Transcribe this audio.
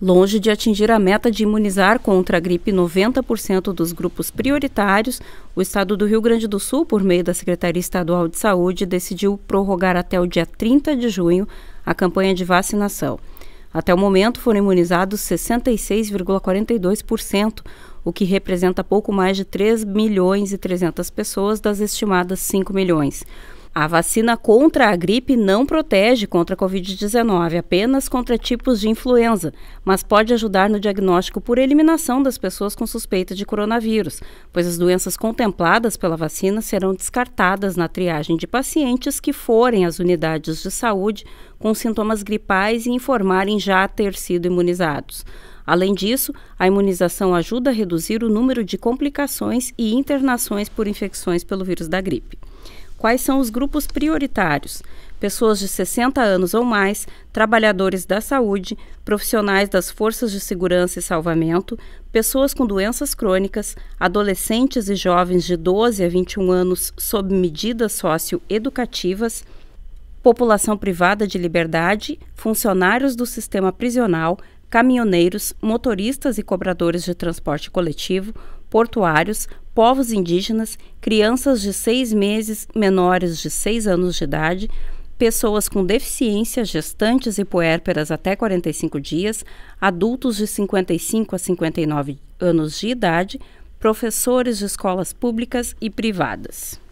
Longe de atingir a meta de imunizar contra a gripe 90% dos grupos prioritários, o estado do Rio Grande do Sul, por meio da Secretaria Estadual de Saúde, decidiu prorrogar até o dia 30 de junho a campanha de vacinação. Até o momento foram imunizados 66,42%, o que representa pouco mais de 3 milhões e 300 pessoas das estimadas 5 milhões. A vacina contra a gripe não protege contra a Covid-19, apenas contra tipos de influenza, mas pode ajudar no diagnóstico por eliminação das pessoas com suspeita de coronavírus, pois as doenças contempladas pela vacina serão descartadas na triagem de pacientes que forem às unidades de saúde com sintomas gripais e informarem já ter sido imunizados. Além disso, a imunização ajuda a reduzir o número de complicações e internações por infecções pelo vírus da gripe quais são os grupos prioritários: pessoas de 60 anos ou mais, trabalhadores da saúde, profissionais das forças de segurança e salvamento, pessoas com doenças crônicas, adolescentes e jovens de 12 a 21 anos sob medidas socioeducativas população privada de liberdade, funcionários do sistema prisional, caminhoneiros, motoristas e cobradores de transporte coletivo, portuários, povos indígenas, crianças de seis meses, menores de seis anos de idade, pessoas com deficiência, gestantes e puérperas até 45 dias, adultos de 55 a 59 anos de idade, professores de escolas públicas e privadas.